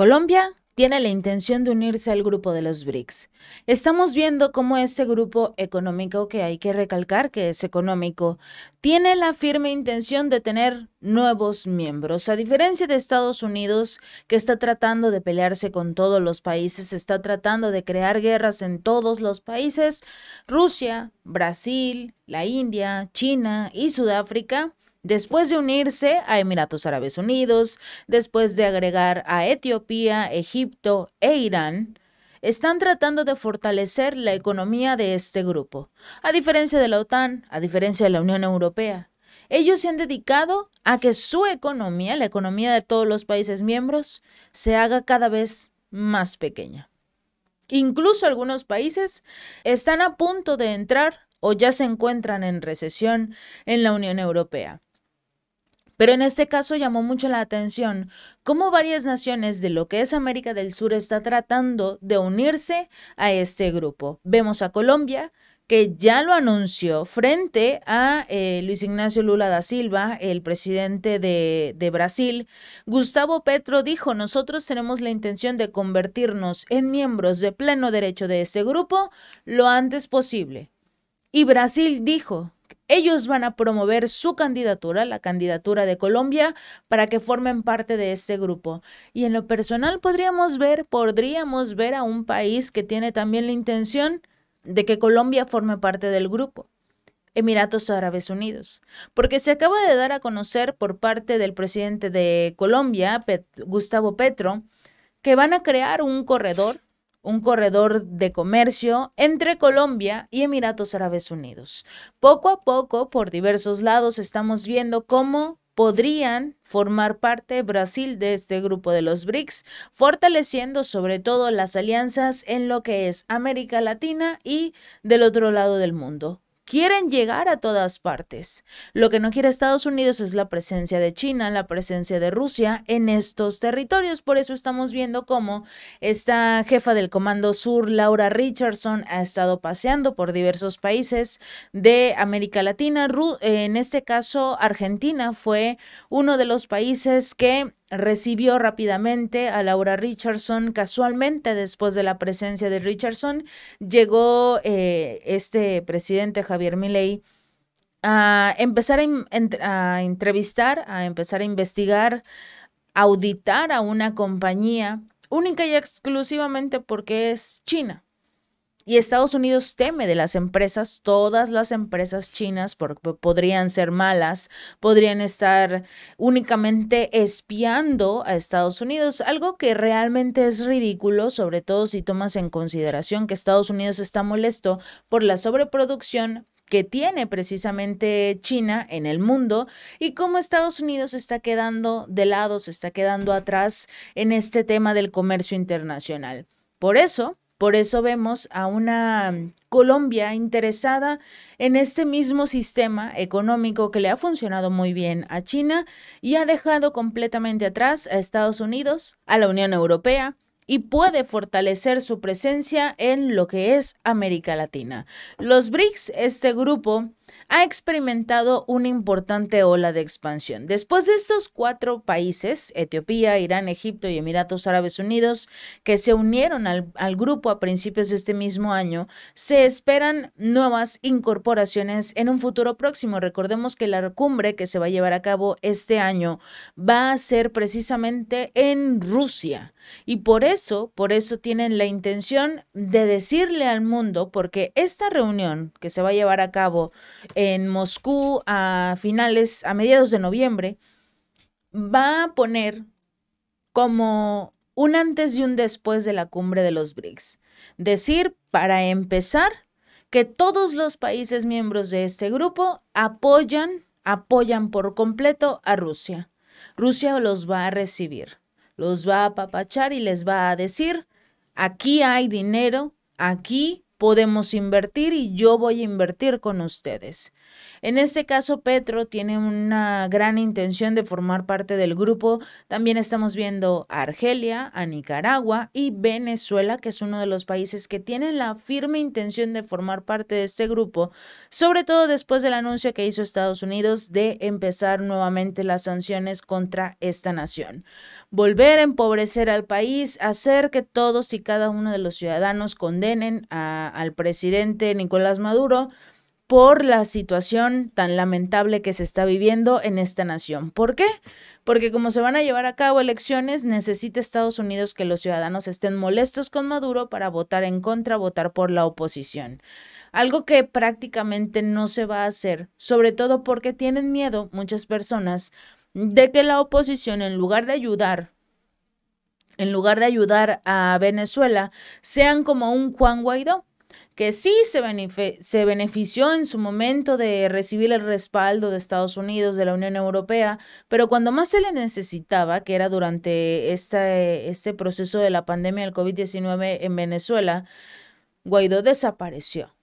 Colombia tiene la intención de unirse al grupo de los BRICS. Estamos viendo cómo este grupo económico, que hay que recalcar que es económico, tiene la firme intención de tener nuevos miembros. A diferencia de Estados Unidos, que está tratando de pelearse con todos los países, está tratando de crear guerras en todos los países, Rusia, Brasil, la India, China y Sudáfrica Después de unirse a Emiratos Árabes Unidos, después de agregar a Etiopía, Egipto e Irán, están tratando de fortalecer la economía de este grupo, a diferencia de la OTAN, a diferencia de la Unión Europea. Ellos se han dedicado a que su economía, la economía de todos los países miembros, se haga cada vez más pequeña. Incluso algunos países están a punto de entrar o ya se encuentran en recesión en la Unión Europea. Pero en este caso llamó mucho la atención cómo varias naciones de lo que es América del Sur está tratando de unirse a este grupo. Vemos a Colombia, que ya lo anunció frente a eh, Luis Ignacio Lula da Silva, el presidente de, de Brasil, Gustavo Petro dijo, nosotros tenemos la intención de convertirnos en miembros de pleno derecho de este grupo lo antes posible. Y Brasil dijo, ellos van a promover su candidatura, la candidatura de Colombia, para que formen parte de este grupo. Y en lo personal podríamos ver, podríamos ver a un país que tiene también la intención de que Colombia forme parte del grupo. Emiratos Árabes Unidos, porque se acaba de dar a conocer por parte del presidente de Colombia, Gustavo Petro, que van a crear un corredor un corredor de comercio entre Colombia y Emiratos Árabes Unidos. Poco a poco, por diversos lados, estamos viendo cómo podrían formar parte Brasil de este grupo de los BRICS, fortaleciendo sobre todo las alianzas en lo que es América Latina y del otro lado del mundo. Quieren llegar a todas partes. Lo que no quiere Estados Unidos es la presencia de China, la presencia de Rusia en estos territorios. Por eso estamos viendo cómo esta jefa del Comando Sur, Laura Richardson, ha estado paseando por diversos países de América Latina. En este caso, Argentina fue uno de los países que recibió rápidamente a Laura Richardson. Casualmente, después de la presencia de Richardson, llegó eh, este presidente Javier Milei a empezar a, a, entrevistar, a empezar a investigar, a auditar a una compañía única y exclusivamente porque es China. Y Estados Unidos teme de las empresas, todas las empresas chinas porque podrían ser malas, podrían estar únicamente espiando a Estados Unidos, algo que realmente es ridículo, sobre todo si tomas en consideración que Estados Unidos está molesto por la sobreproducción que tiene precisamente China en el mundo y cómo Estados Unidos está quedando de lado, se está quedando atrás en este tema del comercio internacional. Por eso, por eso vemos a una Colombia interesada en este mismo sistema económico que le ha funcionado muy bien a China y ha dejado completamente atrás a Estados Unidos, a la Unión Europea, y puede fortalecer su presencia en lo que es América Latina. Los BRICS, este grupo ha experimentado una importante ola de expansión. Después de estos cuatro países, Etiopía, Irán, Egipto y Emiratos Árabes Unidos, que se unieron al, grupo a principios de este mismo año, se esperan nuevas incorporaciones en un futuro próximo. Recordemos que la cumbre que se va a llevar a cabo este año va a ser precisamente en Rusia. Y por eso, por eso tienen la intención de decirle al mundo, porque esta reunión que se va a llevar a cabo en Moscú a finales, a mediados de noviembre, va a poner como un antes y un después de la cumbre de los BRICS. Decir, para empezar, que todos los países miembros de este grupo apoyan, apoyan por completo a Rusia. Rusia los va a recibir, los va a apapachar y les va a decir, aquí hay dinero, aquí podemos invertir y yo voy a invertir con ustedes. En este caso, Petro tiene una gran intención de formar parte del grupo. También estamos viendo a Argelia, a Nicaragua y Venezuela, que es uno de los países que tienen la firme intención de formar parte de este grupo, sobre todo después del anuncio que hizo Estados Unidos de empezar nuevamente las sanciones contra esta nación. Volver a empobrecer al país, hacer que todos y cada uno de los ciudadanos condenen a, al presidente Nicolás Maduro por la situación tan lamentable que se está viviendo en esta nación. ¿Por qué? Porque como se van a llevar a cabo elecciones, necesita Estados Unidos que los ciudadanos estén molestos con Maduro para votar en contra, votar por la oposición. Algo que prácticamente no se va a hacer, sobre todo porque tienen miedo muchas personas de que la oposición, en lugar de ayudar en lugar de ayudar a Venezuela, sean como un Juan Guaidó, que sí se, benefició en su momento de recibir el respaldo de Estados Unidos, de la Unión Europea, pero cuando más se le necesitaba, que era durante este, este proceso de la pandemia del COVID-19 en Venezuela, Guaidó desapareció.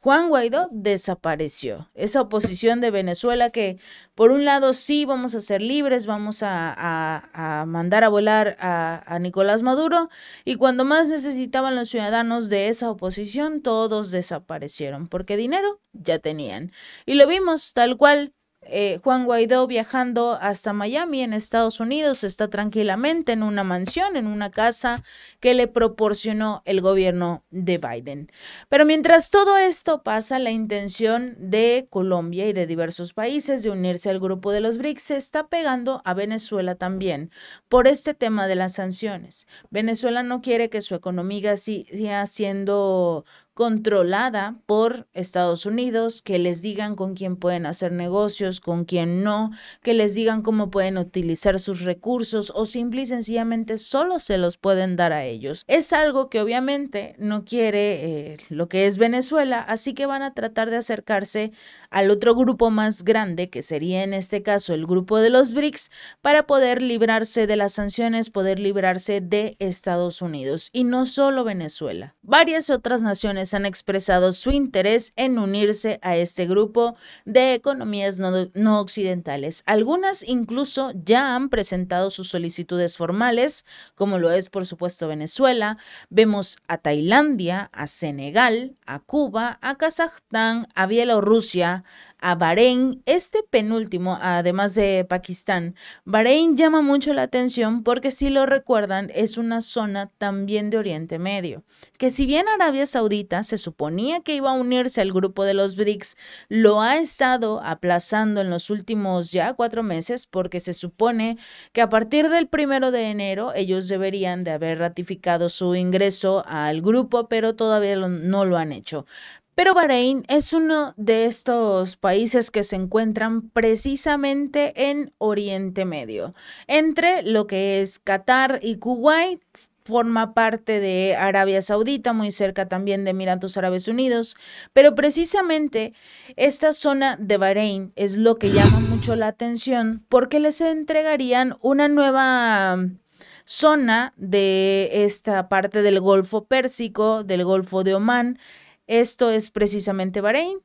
Juan Guaidó desapareció. Esa oposición de Venezuela que, por un lado, sí, vamos a ser libres, vamos a, mandar a volar a, Nicolás Maduro, y cuando más necesitaban los ciudadanos de esa oposición, todos desaparecieron, porque dinero ya tenían. Y lo vimos tal cual. Eh, Juan Guaidó viajando hasta Miami en Estados Unidos está tranquilamente en una mansión, en una casa que le proporcionó el gobierno de Biden. Pero mientras todo esto pasa, la intención de Colombia y de diversos países de unirse al grupo de los BRICS se está pegando a Venezuela también por este tema de las sanciones. Venezuela no quiere que su economía siga siendo controlada por Estados Unidos, que les digan con quién pueden hacer negocios, con quién no, que les digan cómo pueden utilizar sus recursos o simple y sencillamente solo se los pueden dar a ellos. Es algo que obviamente no quiere eh, lo que es Venezuela, así que van a tratar de acercarse al otro grupo más grande, que sería en este caso el grupo de los BRICS, para poder librarse de las sanciones, poder librarse de Estados Unidos y no solo Venezuela. Varias otras naciones han expresado su interés en unirse a este grupo de economías no, no occidentales. Algunas incluso ya han presentado sus solicitudes formales, como lo es por supuesto Venezuela. Vemos a Tailandia, a Senegal, a Cuba, a Kazajstán, a Bielorrusia, a Bahrein. Este penúltimo, además de Pakistán, Bahrein llama mucho la atención porque si lo recuerdan es una zona también de Oriente Medio, que si bien Arabia Saudita se suponía que iba a unirse al grupo de los BRICS, lo ha estado aplazando en los últimos ya cuatro meses porque se supone que a partir del primero de enero ellos deberían de haber ratificado su ingreso al grupo, pero todavía no lo han hecho. Pero Bahrein es uno de estos países que se encuentran precisamente en Oriente Medio, entre lo que es Qatar y Kuwait, forma parte de Arabia Saudita, muy cerca también de Emiratos Árabes Unidos, pero precisamente esta zona de Bahrein es lo que llama mucho la atención porque les entregarían una nueva mm, zona de esta parte del Golfo Pérsico, del Golfo de Omán, esto es precisamente Bahrein.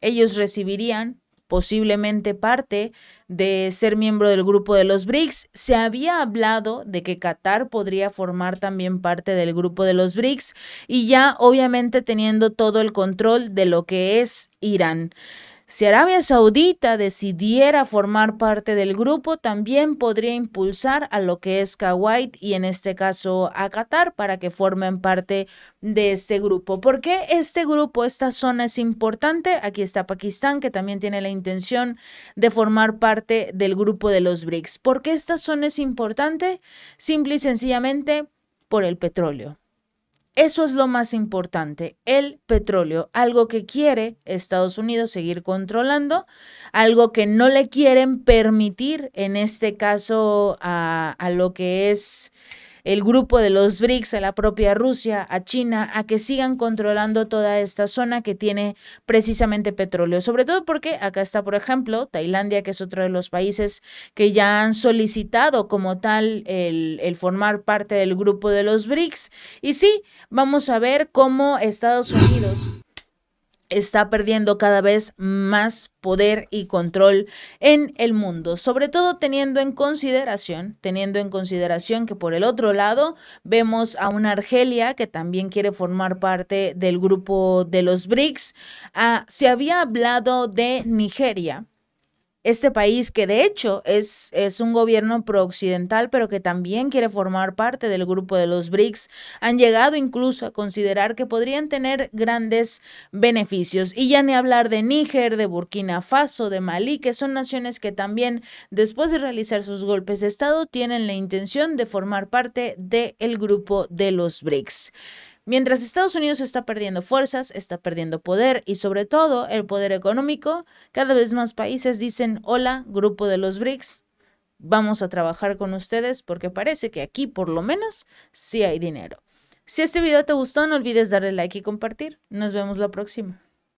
Ellos recibirían posiblemente parte de ser miembro del grupo de los BRICS. Se había hablado de que Qatar podría formar también parte del grupo de los BRICS y ya obviamente teniendo todo el control de lo que es Irán. Si Arabia Saudita decidiera formar parte del grupo, también podría impulsar a lo que es Kuwait y en este caso a Qatar para que formen parte de este grupo. ¿Por qué este grupo, esta zona es importante? Aquí está Pakistán, que también tiene la intención de formar parte del grupo de los BRICS. ¿Por qué esta zona es importante? Simple y sencillamente por el petróleo. Eso es lo más importante, el petróleo, algo que quiere Estados Unidos seguir controlando, algo que no le quieren permitir, en este caso, a, lo que es el grupo de los BRICS, a la propia Rusia, a China, a que sigan controlando toda esta zona que tiene precisamente petróleo. Sobre todo porque acá está, por ejemplo, Tailandia, que es otro de los países que ya han solicitado como tal el, formar parte del grupo de los BRICS. Y sí, vamos a ver cómo Estados Unidos está perdiendo cada vez más poder y control en el mundo, sobre todo teniendo en consideración, teniendo en consideración que por el otro lado vemos a una Argelia que también quiere formar parte del grupo de los BRICS. Ah, se había hablado de Nigeria, este país que de hecho es, es un gobierno prooccidental, pero que también quiere formar parte del grupo de los BRICS, han llegado incluso a considerar que podrían tener grandes beneficios. Y ya ni hablar de Níger, de Burkina Faso, de Malí, que son naciones que también, después de realizar sus golpes de Estado, tienen la intención de formar parte del grupo de los BRICS. Mientras Estados Unidos está perdiendo fuerzas, está perdiendo poder y sobre todo el poder económico, cada vez más países dicen, hola, grupo de los BRICS, vamos a trabajar con ustedes porque parece que aquí por lo menos sí hay dinero. Si este video te gustó, no olvides darle like y compartir. Nos vemos la próxima.